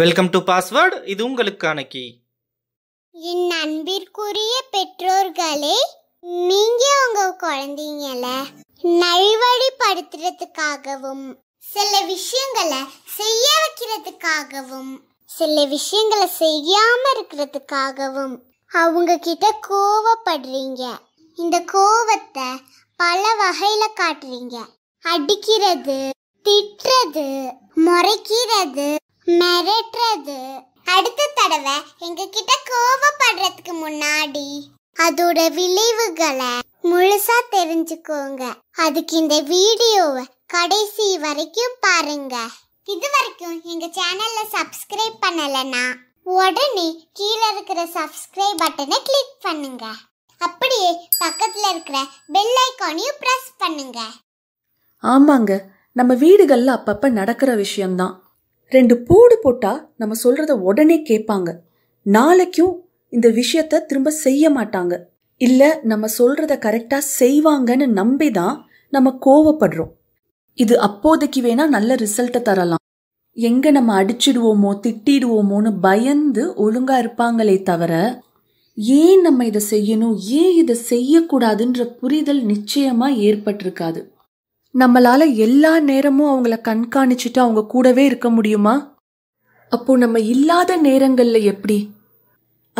welcome to password இது உங்களுக்கான key என் அன்பிற்குரிய பெற்றோர்களே நீங்க உங்க குழந்தைங்கள நல்வழிப்படுத்துறதுக்காகவும் சில விஷயங்களை செய்ய வைக்கிறதுக்காகவும் சில விஷயங்களை செய்யாம இருக்கிறதுக்காகவும் அவங்க கிட்ட கோவப்படுறீங்க இந்த கோவத்தை பல வகையில காட்டுறீங்க அடிக்கிறது திட்டுறது முறைக்கிறது மிரட்டுறது அடுத்த தடவை எங்ககிட்ட கோவப்படுறதுக்கு முன்னாடி அதோட விளைவுகளை முழுசா தெரிஞ்சுக்கோங்க அதுக்கு இந்த வீடியோவை கடைசி வரைக்கும் பாருங்க இது வரைக்கும் எங்க சேனல்ல சப்ஸ்கிரைப் பண்ணலனா உடனே கீழே இருக்கிற சப்ஸ்கிரைப் பட்டனை கிளிக் பண்ணுங்க அப்படியே பக்கத்துல இருக்கிற பெல் ஐக்கானையும் பிரஸ் பண்ணுங்க ஆமாங்க நம்ம வீடுகளில் அப்பப்போ நடக்கிற விஷயம்தான் ரெண்டு போடு போட்டால் நம்ம சொல்கிறத உடனே கேட்பாங்க நாளைக்கும் இந்த விஷயத்த திரும்ப செய்ய மாட்டாங்க இல்லை நம்ம சொல்கிறத கரெக்டாக செய்வாங்கன்னு நம்பி தான் நம்ம கோவப்படுறோம் இது அப்போதைக்கு வேணால் நல்ல ரிசல்ட்டை தரலாம் எங்கே நம்ம அடிச்சிடுவோமோ திட்டிடுவோமோன்னு பயந்து ஒழுங்காக இருப்பாங்களே தவிர ஏன் நம்ம இதை செய்யணும் ஏன் இதை செய்யக்கூடாதுன்ற புரிதல் நிச்சயமாக ஏற்பட்டிருக்காது நம்மளால எல்லா நேரமும் அவங்கள கண்காணிச்சுட்டு அவங்க கூடவே இருக்க முடியுமா அப்போ நம்ம இல்லாத நேரங்கள்ல எப்படி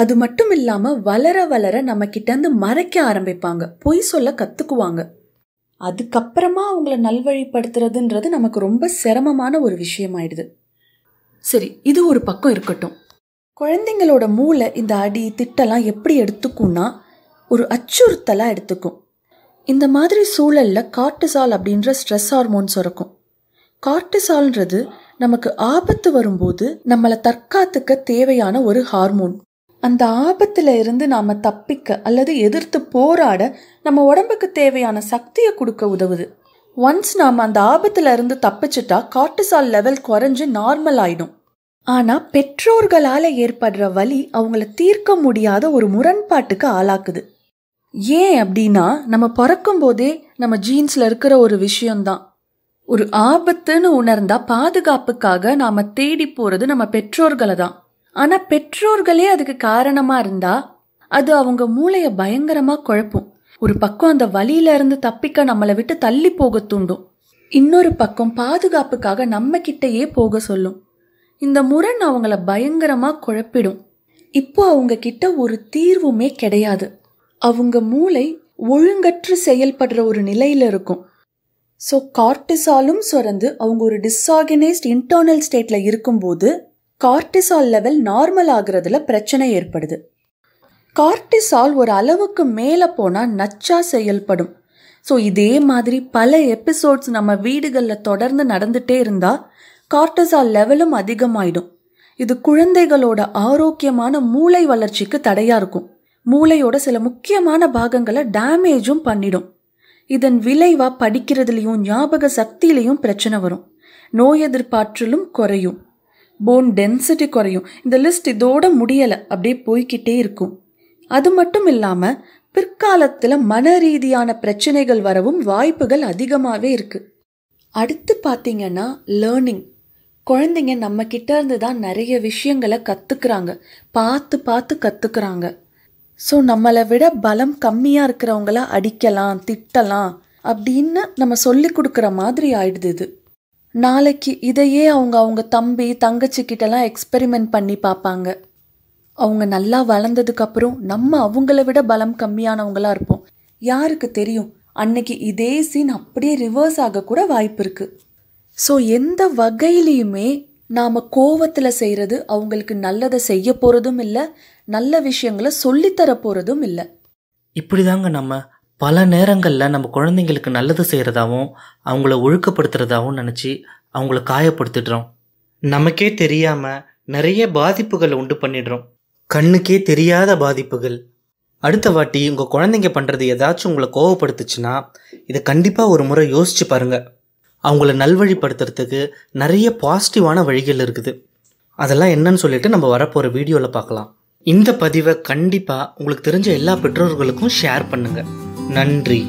அது மட்டும் இல்லாமல் வளர வளர நம்ம கிட்டேருந்து மறைக்க ஆரம்பிப்பாங்க பொய் சொல்ல கற்றுக்குவாங்க அதுக்கப்புறமா அவங்கள நல்வழிப்படுத்துறதுன்றது நமக்கு ரொம்ப சிரமமான ஒரு விஷயம் ஆயிடுது சரி இது ஒரு பக்கம் இருக்கட்டும் குழந்தைங்களோட மூளை இந்த அடி திட்டெல்லாம் எப்படி எடுத்துக்கும்னா ஒரு அச்சுறுத்தலாக எடுத்துக்கும் இந்த மாதிரி சூழலில் கார்டிசால் அப்படின்ற ஸ்ட்ரெஸ் ஹார்மோன்ஸ் இருக்கும் கார்டிசால்ன்றது நமக்கு ஆபத்து வரும்போது நம்மளை தற்காத்துக்க தேவையான ஒரு ஹார்மோன் அந்த ஆபத்தில் இருந்து நாம் தப்பிக்க அல்லது எதிர்த்து போராட நம்ம உடம்புக்கு தேவையான சக்தியை கொடுக்க உதவுது ஒன்ஸ் நாம் அந்த ஆபத்தில் இருந்து தப்பிச்சிட்டா கார்டிசால் லெவல் குறைஞ்சு நார்மல் ஆயிடும் ஆனால் பெற்றோர்களால் ஏற்படுற வலி அவங்கள தீர்க்க முடியாத ஒரு முரண்பாட்டுக்கு ஆளாக்குது ஏன் அப்படின்னா நம்ம பிறக்கும் போதே நம்ம ஜீன்ஸில் இருக்கிற ஒரு விஷயம்தான் ஒரு ஆபத்துன்னு உணர்ந்தா பாதுகாப்புக்காக நாம் தேடி போகிறது நம்ம பெற்றோர்களை தான் ஆனால் பெற்றோர்களே அதுக்கு காரணமாக இருந்தால் அது அவங்க மூளையை பயங்கரமாக குழப்பும் ஒரு பக்கம் அந்த வழியிலேருந்து தப்பிக்க நம்மளை விட்டு தள்ளி போக தூண்டும் இன்னொரு பக்கம் பாதுகாப்புக்காக நம்ம கிட்டையே போக சொல்லும் இந்த முரண் அவங்கள பயங்கரமாக குழப்பிடும் இப்போ அவங்க கிட்ட ஒரு தீர்வுமே கிடையாது அவங்க மூளை ஒழுங்கற்று செயல்படுற ஒரு நிலையில் இருக்கும் ஸோ கார்டிசாலும் சுரந்து அவங்க ஒரு டிஸ்ஆர்கனைஸ்ட் இன்டர்னல் ஸ்டேட்டில் இருக்கும்போது கார்டிசால் லெவல் நார்மல் ஆகுறதுல பிரச்சனை ஏற்படுது கார்டிசால் ஒரு அளவுக்கு மேலே போனால் நச்சா செயல்படும் ஸோ இதே மாதிரி பல எபிசோட்ஸ் நம்ம வீடுகளில் தொடர்ந்து நடந்துகிட்டே இருந்தால் கார்டிசால் லெவலும் அதிகமாயிடும் இது குழந்தைகளோட ஆரோக்கியமான மூளை வளர்ச்சிக்கு தடையாக இருக்கும் மூளையோட சில முக்கியமான பாகங்களை டேமேஜும் பண்ணிடும் இதன் விளைவா படிக்கிறதுலையும் ஞாபக சக்தியிலையும் பிரச்சனை வரும் நோய் எதிர்ப்பாற்றலும் குறையும் போன் டென்சிட்டி குறையும் இந்த லிஸ்ட் இதோட முடியலை அப்படியே போய்கிட்டே இருக்கும் அது மட்டும் இல்லாமல் பிற்காலத்தில் மன ரீதியான பிரச்சனைகள் வரவும் வாய்ப்புகள் அதிகமாகவே இருக்குது அடுத்து பார்த்தீங்கன்னா லேர்னிங் குழந்தைங்க நம்ம கிட்ட இருந்து தான் நிறைய விஷயங்களை கற்றுக்குறாங்க பார்த்து பார்த்து கற்றுக்குறாங்க ஸோ நம்மளை விட பலம் கம்மியாக இருக்கிறவங்கள அடிக்கலாம் திட்டலாம் அப்படின்னு நம்ம சொல்லி கொடுக்குற மாதிரி ஆயிடுது இது நாளைக்கு இதையே அவங்க அவங்க தம்பி தங்கச்சி எக்ஸ்பெரிமெண்ட் பண்ணி பார்ப்பாங்க அவங்க நல்லா வளர்ந்ததுக்கப்புறம் நம்ம அவங்கள விட பலம் கம்மியானவங்களாக இருப்போம் யாருக்கு தெரியும் அன்னைக்கு இதே சீன் அப்படியே ரிவர்ஸ் ஆகக்கூட வாய்ப்பு இருக்குது ஸோ எந்த வகையிலையுமே நாம் கோவத்தில் செய்கிறது அவங்களுக்கு நல்லதை செய்ய போகிறதும் இல்லை நல்ல விஷயங்களை சொல்லித்தர போகிறதும் இல்லை இப்படி தாங்க நம்ம பல நேரங்களில் நம்ம குழந்தைங்களுக்கு நல்லது செய்கிறதாவும் அவங்கள ஒழுக்கப்படுத்துகிறதாவும் நினச்சி அவங்கள காயப்படுத்திடுறோம் நமக்கே தெரியாமல் நிறைய பாதிப்புகளை உண்டு பண்ணிடுறோம் கண்ணுக்கே தெரியாத பாதிப்புகள் அடுத்த வாட்டி உங்கள் குழந்தைங்க பண்ணுறது ஏதாச்சும் உங்களை கோவப்படுத்துச்சுன்னா இதை கண்டிப்பாக ஒரு முறை யோசித்து பாருங்கள் அவங்கள நல்வழிப்படுத்துறதுக்கு நிறைய பாசிட்டிவான வழிகள் இருக்குது அதெல்லாம் என்னன்னு சொல்லிட்டு நம்ம வரப்போகிற வீடியோவில் பார்க்கலாம் இந்த பதிவை கண்டிப்பாக உங்களுக்கு தெரிஞ்ச எல்லா பெற்றோர்களுக்கும் ஷேர் பண்ணுங்கள் நன்றி